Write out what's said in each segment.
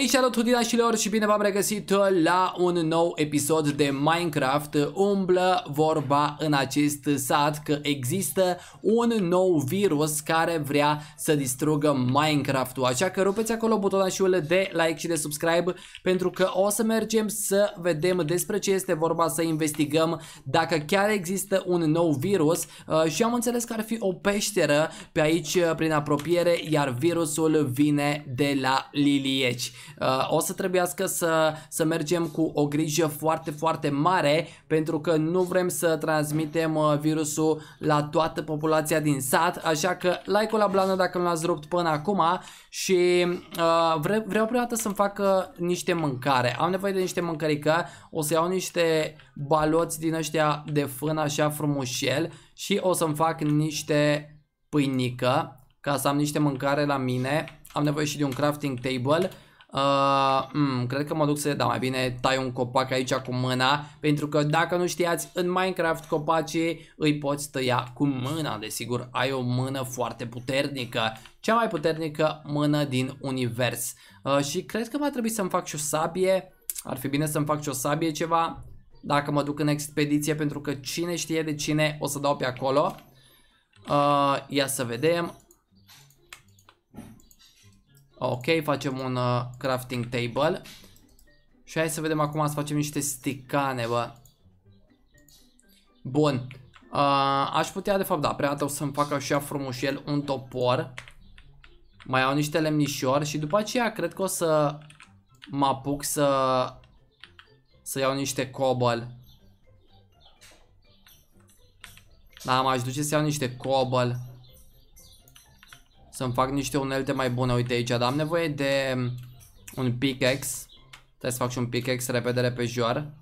Ei, salut hudinașilor și bine v-am regăsit la un nou episod de Minecraft. Umblă vorba în acest sat că există un nou virus care vrea să distrugă Minecraft-ul. Așa că rupeți acolo butonașul de like și de subscribe pentru că o să mergem să vedem despre ce este vorba, să investigăm dacă chiar există un nou virus. Uh, și am înțeles că ar fi o peșteră pe aici uh, prin apropiere, iar virusul vine de la lilieci. Uh, o să trebuiască să, să mergem cu o grijă foarte, foarte mare pentru că nu vrem să transmitem uh, virusul la toată populația din sat, așa că like-ul la blană dacă nu l-ați rupt până acum și uh, vre, vreau prima dată să-mi fac niște mâncare. Am nevoie de niște mâncărică, o să iau niște baloți din ăștia de fân așa frumușel și o să-mi fac niște pâinică ca să am niște mâncare la mine. Am nevoie și de un crafting table Uh, mm, cred că mă duc să... Da, mai bine tai un copac aici cu mâna, pentru că dacă nu știați, în Minecraft copacii îi poți tăia cu mâna, desigur. Ai o mână foarte puternică, cea mai puternică mână din univers. Uh, și cred că va trebui să-mi fac și o sabie. Ar fi bine să-mi fac și o sabie ceva, dacă mă duc în expediție, pentru că cine știe de cine o să dau pe acolo. Uh, ia să vedem. Ok, facem un uh, crafting table. Și hai să vedem acum să facem niște sticane, bă. Bun. Uh, aș putea, de fapt, da, prea o să-mi facă așa el un topor. Mai au niște lemnișor și după aceea cred că o să mă apuc să, să iau niște cobal. Da, m-aș duce să iau niște cobalt. Să-mi fac niște unelte mai bune. Uite aici, dar am nevoie de um, un pickaxe. Trebuie să fac și un pickaxe repede, repejoar.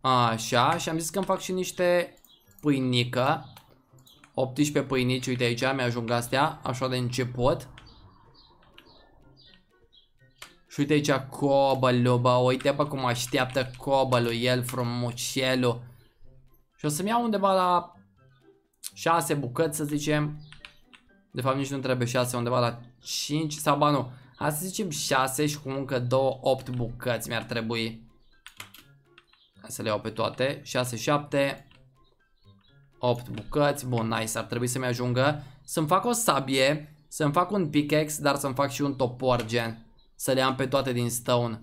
Așa, și am zis că mi fac și niște pâinică. 18 pâinici, uite aici, mi-ajung astea, așa de început. Și uite aici cobălul, bă, uite bă cum așteaptă cobălul, el frumușelul. Și o să-mi iau undeva la 6 bucăți, să zicem, de fapt nici nu trebuie 6, undeva la 5 sau ba nu. Hai să zicem 6 și cu încă 2, 8 bucăți mi-ar trebui. Hai să le iau pe toate. 6, 7, 8 bucăți. Bun, nice, ar trebui să-mi ajungă. Să-mi fac o sabie, să-mi fac un pickaxe, dar să-mi fac și un topor gen. Să le am pe toate din stone.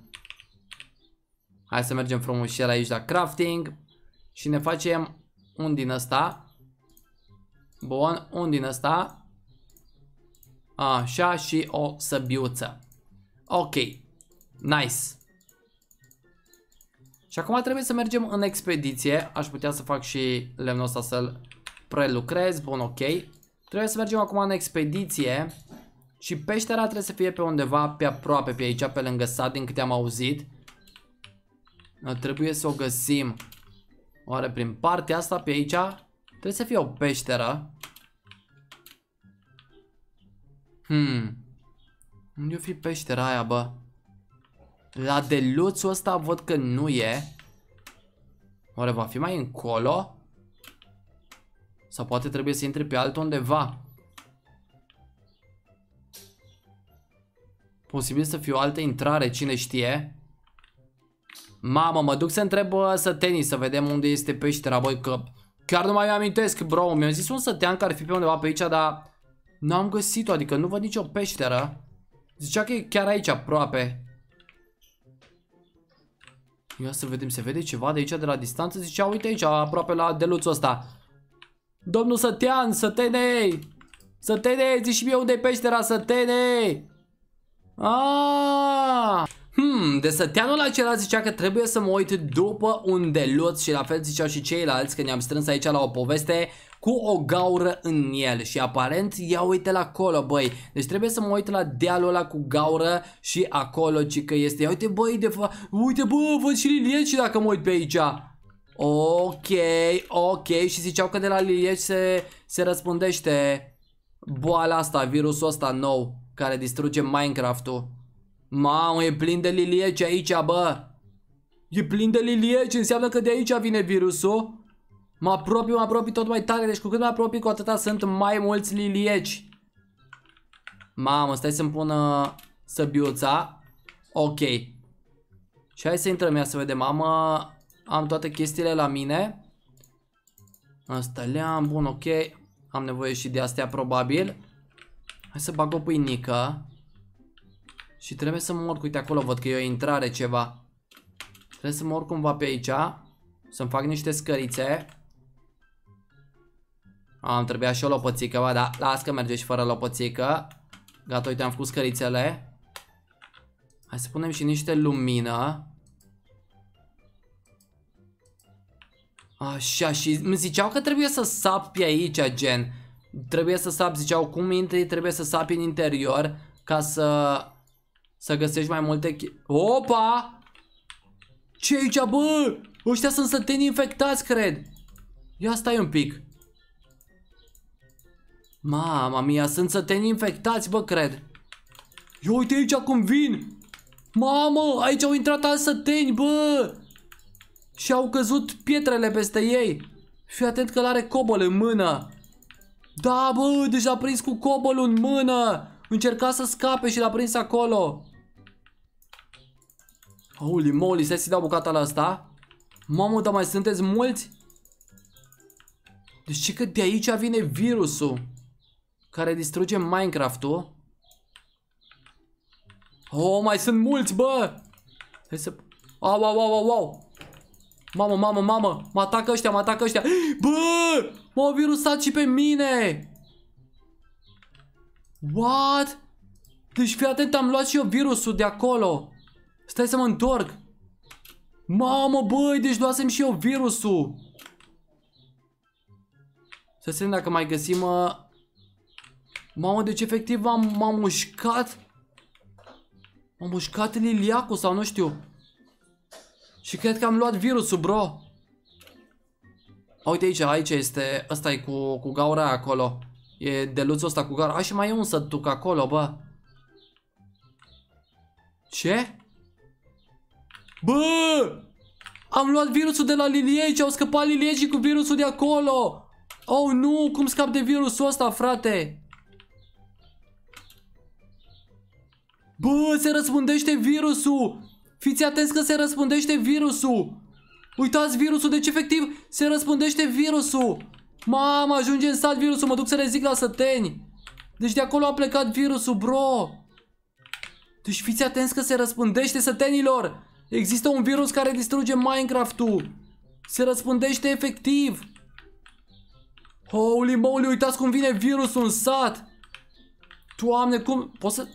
Hai să mergem frumos frumușel aici la crafting. Și ne facem un din ăsta. Bun, un din ăsta. Așa și o săbiuță. Ok. Nice. Și acum trebuie să mergem în expediție. Aș putea să fac și lemnul ăsta să-l prelucrez. Bun, ok. Trebuie să mergem acum în expediție. Și peștera trebuie să fie pe undeva pe aproape, pe aici, pe lângă sat, din câte am auzit. Trebuie să o găsim. Oare prin partea asta, pe aici, trebuie să fie o peșteră. Hmm. Unde-o fi peștera aia, bă? La deluțul ăsta văd că nu e. Oare va fi mai încolo? Sau poate trebuie să intre pe altundeva. Posibil să fie o altă intrare, cine știe. Mamă, mă duc să întreb să tenis, să vedem unde este peștera, băi, că... Chiar nu mai amintesc, bro. Mi-am zis un sătean care ar fi pe undeva pe aici, dar... Nu am găsit-o, adică nu văd nicio peșteră. Zicea că e chiar aici, aproape. Ia să vedem, se vede ceva de aici, de la distanță? Zicea, uite aici, aproape la deluțul ăsta. Domnul Sătean, Sătene! Sătene, zici și mie unde e peștera, Sătene! Ah, Hmm, de săteanul acela zicea că trebuie să mă uit după un deluț și la fel ziceau și ceilalți că ne-am strâns aici la o poveste cu o gaură în el și aparent ia uite la acolo băi, deci trebuie să mă uit la dealul ăla cu gaură și acolo ci că este, ia uite băi de fa uite bă văd și lilieci dacă mă uit pe aici Ok, ok și ziceau că de la lilieci se, se răspundește. boala asta, virusul ăsta nou care distruge Minecraft-ul Mamă, e plin de lilieci aici, bă! E plin de lilieci, înseamnă că de aici vine virusul? Mă apropii, mă apropii tot mai tare, deci cu cât mă apropii, cu atâta sunt mai mulți lilieci. Mamă, stai să-mi pun uh, săbiuța. Ok. Și hai să intrăm, ia să vedem. mamă, uh, am toate chestiile la mine. Asta le-am, bun, ok. Am nevoie și de astea, probabil. Hai să bag o pâinică. Și trebuie să mă urc, uite acolo, văd că e o intrare ceva. Trebuie să mă urc cumva pe aici. Să-mi fac niște scărițe. Am trebuia și o lopățică, bă, dar las că merge și fără lopățică. Gata, uite, am făcut scărițele. Hai să punem și niște lumină. Așa, și îmi ziceau că trebuie să sapi aici, gen. Trebuie să sapi, ziceau cum intri, trebuie să sapi în interior ca să să găsești mai multe Opa! ce aici, bă? Ăștia sunt săteni infectați, cred. Ia stai un pic. Mama mia, sunt săteni infectați, bă, cred. Ia uite aici cum vin. Mamă, aici au intrat alți săteni, bă. Și au căzut pietrele peste ei. Fii atent că l-are cobol în mână. Da, bă, deja deci a prins cu cobolul în mână. Încerca să scape și l-a prins acolo. Holy moly, stai să dau bucata la asta. Mamă, dar mai sunteți mulți? Deci ce că de aici vine virusul care distruge Minecraft-ul. Oh, mai sunt mulți, bă! Hai să... Au, au, au, au, au! Mamă, mamă, mamă! Mă atacă ăștia, mă atacă ăștia! Bă! M-au virusat și pe mine! What? Deci fii atent, am luat și eu virusul de acolo. Stai să mă întorc. Mamă, băi, deci luasem și eu virusul. Să vedem dacă mai găsim... Uh... Mamă, deci efectiv m-am mușcat M-am mușcat în iliacul sau nu știu Și cred că am luat virusul, bro Uite aici, aici este, ăsta e cu, cu gaura acolo E deluțul ăsta cu gaura A, și mai e un duc acolo, bă Ce? Bă! Am luat virusul de la lilieci, au scăpat liliecii cu virusul de acolo Oh nu, cum scap de virusul ăsta, frate? Bă, se răspundește virusul! Fiți atenți că se răspundește virusul! Uitați virusul, deci efectiv se răspundește virusul! Mamă, ajunge în sat virusul, mă duc să le zic la săteni! Deci de acolo a plecat virusul, bro! Deci fiți atenți că se răspundește sătenilor! Există un virus care distruge Minecraft-ul! Se răspundește efectiv! Holy moly, uitați cum vine virusul în sat! Doamne, cum... Poți să...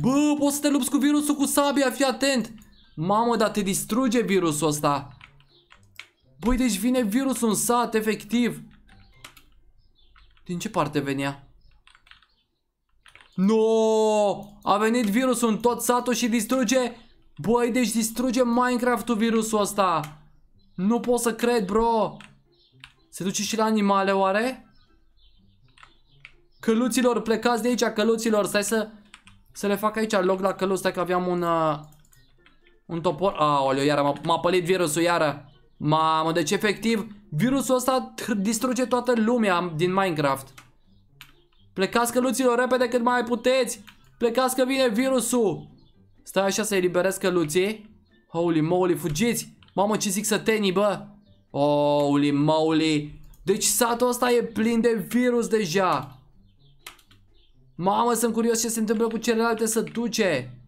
Bă, poți să te lupți cu virusul cu sabia, fii atent! Mamă, dar te distruge virusul ăsta! Băi, deci vine virusul în sat, efectiv! Din ce parte venea? No! A venit virusul în tot satul și distruge... Băi, deci distruge Minecraft-ul virusul ăsta! Nu pot să cred, bro! Se duce și la animale, oare? Căluților, plecați de aici, căluților! Stai să... Să le fac aici loc la ăsta că aveam un... Uh, un topor... Aoleu, iară, m-a pălit virusul, iară. Mamă, deci efectiv, virusul ăsta distruge toată lumea din Minecraft. Plecați căluților repede cât mai puteți. Plecați că vine virusul. Stai așa să liberez căluții. Holy moly, fugiți. Mamă, ce zic să tenii, bă. Holy moly. Deci satul ăsta e plin de virus deja. Mamă, sunt curios ce se întâmplă cu celelalte sătuce.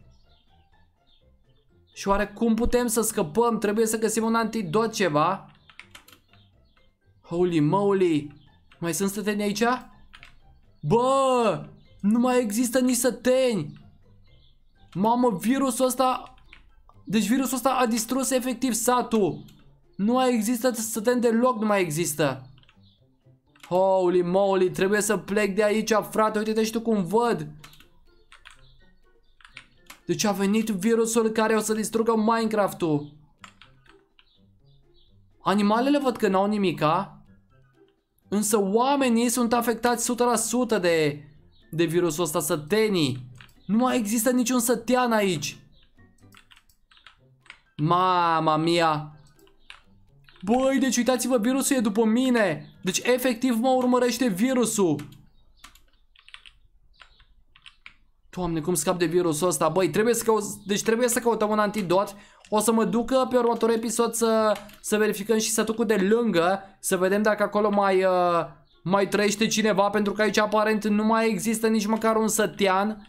Și oare cum putem să scăpăm? Trebuie să găsim un antidot ceva. Holy moly! Mai sunt săteni aici? Bă! Nu mai există nici săteni! Mamă, virusul ăsta... Deci virusul ăsta a distrus efectiv satul. Nu mai există săteni deloc, nu mai există. Holy moly, trebuie să plec de aici, frate, uite-te și tu cum văd. Deci a venit virusul care o să distrugă Minecraft-ul. Animalele văd că n-au nimica. Însă oamenii sunt afectați 100% de, de virusul ăsta, sătenii. Nu mai există niciun sătean aici. Mama mia. Băi, deci uitați-vă, virusul e după mine. Deci efectiv mă urmărește virusul. Doamne, cum scap de virusul ăsta? Băi, trebuie să, căuz... deci trebuie să căutăm un antidot. O să mă duc pe următorul episod să, să verificăm și să sătucul de lângă. Să vedem dacă acolo mai, uh, mai trăiește cineva. Pentru că aici aparent nu mai există nici măcar un sătean.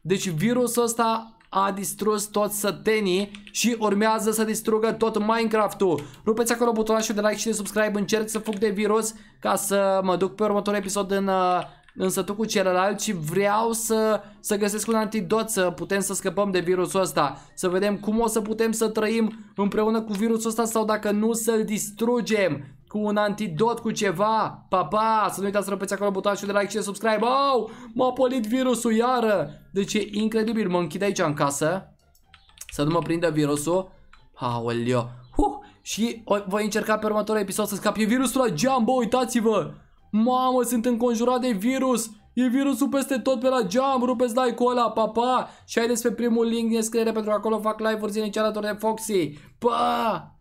Deci virusul ăsta a distrus tot sătenii și urmează să distrugă tot Minecraft-ul. Rupeți acolo butonașul de like și de subscribe, încerc să fug de virus ca să mă duc pe următorul episod în, uh, în sătul cu celălalt și vreau să, să găsesc un antidot să putem să scăpăm de virusul ăsta. Să vedem cum o să putem să trăim împreună cu virusul ăsta sau dacă nu să-l distrugem cu un antidot, cu ceva. Pa, pa, să nu uitați să răpeți acolo butonul de like și de subscribe. Au, m-a polit virusul iară. Deci e incredibil, mă închid aici în casă. Să nu mă prindă virusul. Aoleo. Huh. Și voi încerca pe următorul episod să scap. E virusul la geam, bă, uitați-vă. Mamă, sunt înconjurat de virus. E virusul peste tot pe la geam, rupeți like-ul ăla, pa, pa. Și haideți pe primul link din descriere pentru că acolo fac live-uri zilnice alături de Foxy. Pa!